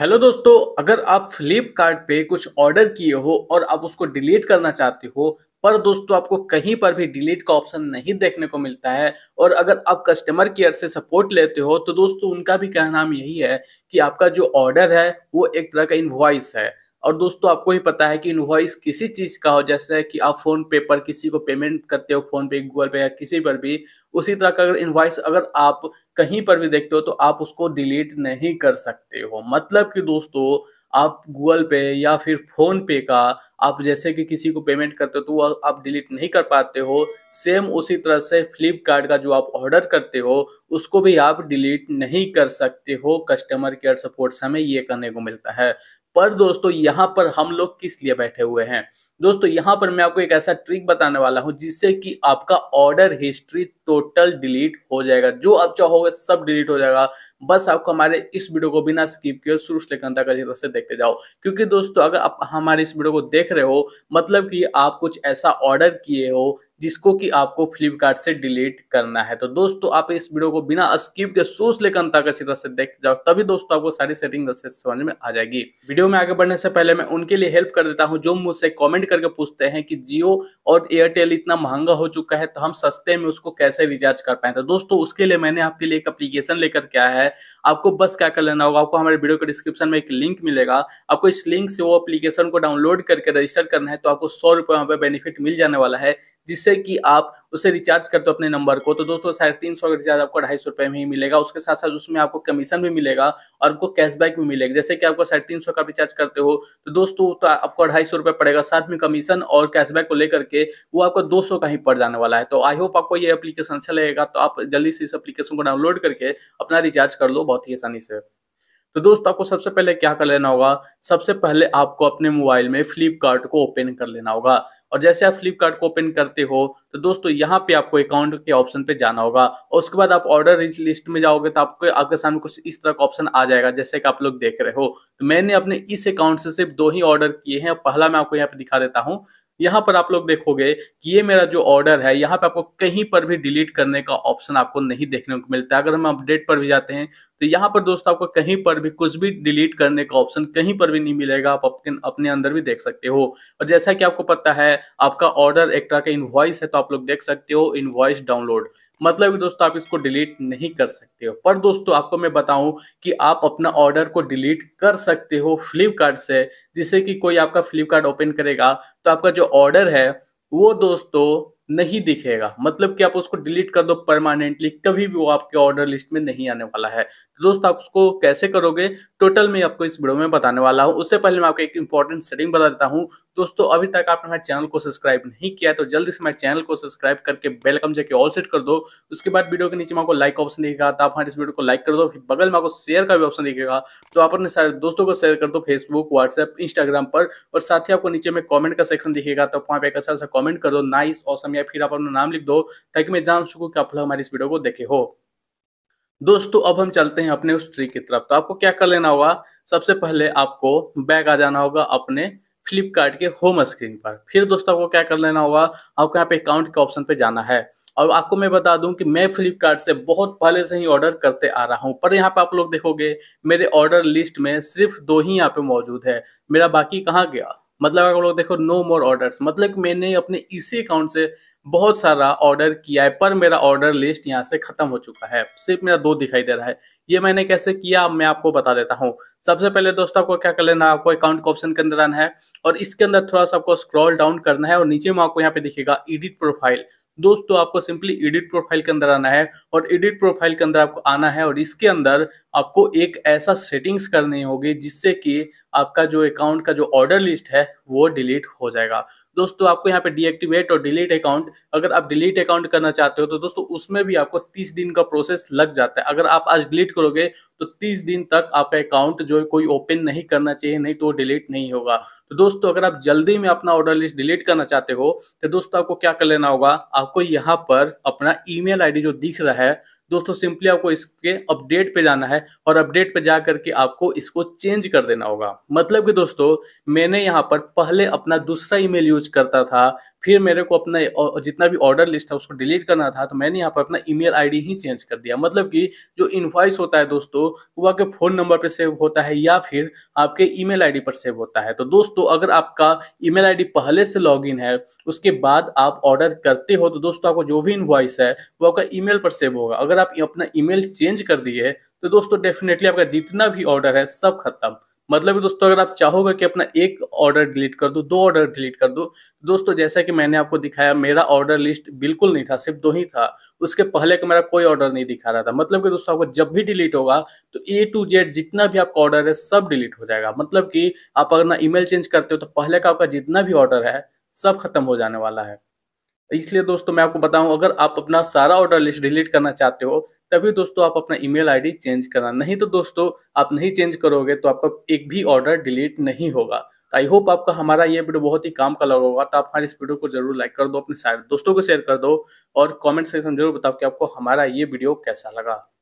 hello दोस्तों अगर आप फ्लिपकार्ट पे कुछ ऑर्डर किए हो और आप उसको डिलीट करना चाहते हो पर दोस्तों आपको कहीं पर भी डिलीट का ऑप्शन नहीं देखने को मिलता है और अगर आप कस्टमर केयर से सपोर्ट लेते हो तो दोस्तों उनका भी कहना यही है कि आपका जो ऑर्डर है वो एक तरह का इन्वॉइस है और दोस्तों आपको ही पता है कि इन्वॉइस किसी चीज़ का हो जैसे कि आप फोन पे पर किसी को पेमेंट करते हो फोन पे गूगल पे या किसी पर भी उसी तरह का अगर इन्वॉइस अगर आप कहीं पर भी देखते हो तो आप उसको डिलीट नहीं कर सकते हो मतलब कि दोस्तों आप गूगल पे या फिर फोन पे का आप जैसे कि किसी को पेमेंट करते हो तो आप डिलीट नहीं कर पाते हो सेम उसी तरह से फ्लिपकार्ट का जो आप ऑर्डर करते हो उसको भी आप डिलीट नहीं कर सकते हो कस्टमर केयर सपोर्ट हमें ये करने को मिलता है पर दोस्तों यहाँ पर हम लोग किस लिए बैठे हुए हैं दोस्तों यहां पर मैं आपको एक ऐसा ट्रिक बताने वाला हूं जिससे कि आपका ऑर्डर हिस्ट्री टोटल डिलीट हो जाएगा जो आप चाहोगे सब डिलीट हो जाएगा बस आपको हमारे इस वीडियो को बिना स्किप किए शुरू से लेकर तक अच्छी तरह से देखते जाओ क्योंकि दोस्तों अगर आप हमारे इस वीडियो को देख रहे हो मतलब कि आप कुछ ऐसा ऑर्डर किए हो जिसको कि आपको फ्लिपकार्ट से डिलीट करना है तो दोस्तों आप इस वीडियो को बिना स्किप के सोच लेकर तक अच्छी तरह से देखते जाओ तभी दोस्तों आपको सारी सेटिंग समझ में आ जाएगी वीडियो में आगे बढ़ने से पहले मैं उनके लिए हेल्प कर देता हूँ जो मुझसे कॉमेंट कमेंट करके पूछते हैं कि जियो और एयरटेल इतना महंगा हो चुका है तो हम सस्ते में उसको कैसे रिचार्ज कर पाए तो दोस्तों उसके लिए मैंने आपके लिए एक अप्लीकेशन लेकर के आया है आपको बस क्या कर लेना होगा आपको हमारे वीडियो के डिस्क्रिप्शन में एक लिंक मिलेगा आपको इस लिंक से वो अप्लीकेशन को डाउनलोड करके रजिस्टर करना है तो आपको सौ रुपये वहाँ पर बेनिफिट मिल जाने वाला है जिससे कि आप उसे रिचार्ज करते हो अपने नंबर को तो दोस्तों साढ़े तीन सौ रिचार्ज आपको ढाई सौ रुपये में ही मिलेगा उसके साथ साथ उसमें आपको कमीशन भी मिलेगा और आपको कैशबैक भी मिलेगा जैसे कि आपको साढ़े तीन सौ का रिचार्ज करते हो तो दोस्तों तो आपको ढाई सौ रुपये पड़ेगा साथ में कमीशन और कैशबैक को लेकर के वो आपको दो सौ का ही पड़ जाने वाला है तो आई होप आपको ये एप्लीकेशन अच्छा लगेगा तो आप जल्दी से इस एप्लीकेशन को डाउनलोड करके अपना रिचार्ज कर लो बहुत ही आसानी से तो दोस्तों आपको सबसे पहले क्या कर लेना होगा सबसे पहले आपको अपने मोबाइल में फ्लिपकार्ट को ओपन कर लेना होगा और जैसे आप फ्लिपकार्ट को ओपन करते हो तो दोस्तों यहाँ पे आपको अकाउंट के ऑप्शन पे जाना होगा और उसके बाद आप ऑर्डर लिस्ट में जाओगे तो आपको आपके सामने कुछ इस तरह का ऑप्शन आ जाएगा जैसे कि आप लोग देख रहे हो तो मैंने अपने इस अकाउंट से सिर्फ दो ही ऑर्डर किए हैं पहला मैं आपको यहाँ पे दिखा देता हूँ यहां पर आप लोग देखोगे कि ये मेरा जो ऑर्डर है यहाँ पे आपको कहीं पर भी डिलीट करने का ऑप्शन आपको नहीं देखने को मिलता है अगर हम अपडेट पर भी जाते हैं तो यहाँ पर दोस्तों आपको कहीं पर भी कुछ भी डिलीट करने का ऑप्शन कहीं पर भी नहीं मिलेगा आप अपने अपने अंदर भी देख सकते हो और जैसा कि आपको पता है आपका ऑर्डर एक्ट्रा का इन्वॉइस है तो आप लोग देख सकते हो इन्वॉइस डाउनलोड मतलब कि दोस्तों आप इसको डिलीट नहीं कर सकते हो पर दोस्तों आपको मैं बताऊं कि आप अपना ऑर्डर को डिलीट कर सकते हो फ्लिपकार्ट से जिससे कि कोई आपका फ्लिपकार्ट ओपन करेगा तो आपका जो ऑर्डर है वो दोस्तों नहीं दिखेगा मतलब कि आप उसको डिलीट कर दो परमानेंटली कभी भी वो आपके ऑर्डर लिस्ट में नहीं आने वाला है तो दोस्तों आप उसको कैसे करोगे टोटल में आपको इस वीडियो में बताने वाला हूँ उससे पहले मैं आपको एक इंपॉर्टेंट सेटिंग बता देता हूँ दोस्तों अभी तक आपने हमारे चैनल को सब्सक्राइब नहीं किया तो जल्दी से हमारे चैनल को सब्सक्राइब करके बेलकम कम जाके ऑल सेट कर दो उसके बाद वीडियो के नीचे में आपको लाइक ऑप्शन दिखेगा तो आप हमारे इस वीडियो को लाइक कर दो फिर बगल में आपको शेयर का भी ऑप्शन दिखेगा तो आप अपने सारे दोस्तों को शेयर कर दो फेसबुक व्हाट्सएप इंस्टाग्राम पर और साथ ही आपको नीचे में कॉमेंट का सेक्शन दिखेगा तो वहाँ पे एक अच्छा सा कॉमेंट कर दो नाइस औसम या फिर आप अपना नाम लिख दो ताकि मैं जान सकूँ कि आप लोग हमारे इस वीडियो को देखे हो दोस्तों अब हम चलते हैं अपने उस ट्री की तरफ तो आपको क्या कर लेना होगा सबसे पहले आपको बैक आ जाना होगा अपने फ्लिपकार्ट के होम स्क्रीन पर फिर दोस्तों आपको क्या कर लेना होगा आपको यहाँ पे अकाउंट के ऑप्शन पे जाना है और आपको मैं बता दूं कि मैं फ्लिपकार्ट से बहुत पहले से ही ऑर्डर करते आ रहा हूं पर यहाँ पे आप लोग देखोगे मेरे ऑर्डर लिस्ट में सिर्फ दो ही यहाँ पे मौजूद है मेरा बाकी कहां गया मतलब आप लोग देखो नो मोर ऑर्डर्स मतलब मैंने अपने इसी अकाउंट से बहुत सारा ऑर्डर किया है पर मेरा ऑर्डर लिस्ट यहाँ से खत्म हो चुका है सिर्फ मेरा दो दिखाई दे रहा है ये मैंने कैसे किया मैं आपको बता देता हूँ सबसे पहले दोस्तों आपको क्या कर लेना है आपको अकाउंट का ऑप्शन के अंदर आना है और इसके अंदर थोड़ा सा आपको स्क्रॉल डाउन करना है और नीचे में आपको यहाँ पे दिखेगा एडिट प्रोफाइल दोस्तों आपको सिंपली एडिट प्रोफाइल के अंदर आना है और एडिट प्रोफाइल के अंदर आपको आना है और इसके अंदर आपको एक ऐसा सेटिंग्स करनी होगी जिससे कि आपका जो अकाउंट का जो ऑर्डर लिस्ट है वो डिलीट हो जाएगा दोस्तों आपको यहाँ पे डीएक्टिवेट और डिलीट अकाउंट अगर आप डिलीट अकाउंट करना चाहते हो तो दोस्तों उसमें भी आपको 30 दिन का प्रोसेस लग जाता है अगर आप आज डिलीट करोगे तो 30 दिन तक आपका अकाउंट जो है कोई ओपन नहीं करना चाहिए नहीं तो डिलीट नहीं होगा तो दोस्तों अगर आप जल्दी में अपना ऑर्डर लिस्ट डिलीट करना चाहते हो तो दोस्तों आपको क्या कर लेना होगा आपको यहाँ पर अपना ईमेल आईडी जो दिख रहा है दोस्तों सिंपली आपको इसके अपडेट पे जाना है और अपडेट पे जा करके आपको इसको चेंज कर देना होगा मतलब कि दोस्तों मैंने यहाँ पर पहले अपना दूसरा ईमेल यूज करता था फिर मेरे को अपना जितना भी ऑर्डर लिस्ट है उसको डिलीट करना था तो मैंने यहाँ पर अपना ई मेल ही चेंज कर दिया मतलब कि जो इन्वाइस होता है दोस्तों वो आपके फोन नंबर पर सेव होता है या फिर आपके ई मेल पर सेव होता है तो दोस्तों अगर आपका ई मेल पहले से लॉग है उसके बाद आप ऑर्डर करते हो तो दोस्तों आपको जो भी इन्वाइस है वो आपका ई पर सेव होगा अगर आप अपना ईमेल चेंज कर दिए तो दोस्तों डेफिनेटली आपका जितना भी ऑर्डर है सब खत्म मतलब दोस्तों अगर आप चाहोगे कि अपना एक ऑर्डर डिलीट कर दो दो ऑर्डर डिलीट कर दो तो दोस्तों जैसा कि मैंने आपको दिखाया मेरा ऑर्डर लिस्ट बिल्कुल नहीं था सिर्फ दो ही था उसके पहले का मेरा कोई ऑर्डर नहीं दिखा रहा था मतलब कि दोस्तों आपको जब भी डिलीट होगा तो ए टू जेड जितना भी आपका ऑर्डर है सब डिलीट हो जाएगा मतलब कि आप अगर ना ईमेल चेंज करते हो तो पहले का आपका जितना भी ऑर्डर है सब खत्म हो जाने वाला है इसलिए दोस्तों मैं आपको बताऊं अगर आप अपना सारा ऑर्डर लिस्ट डिलीट करना चाहते हो तभी दोस्तों आप अपना ईमेल आईडी चेंज करना नहीं तो दोस्तों आप नहीं चेंज करोगे तो आपका एक भी ऑर्डर डिलीट नहीं होगा तो आई होप आपका हमारा ये वीडियो बहुत ही काम का लगा होगा तो आप हमारे इस वीडियो को जरूर लाइक कर दो अपने सारे दोस्तों को शेयर कर दो और कॉमेंट सेक्शन जरूर बताओ कि आपको हमारा ये वीडियो कैसा लगा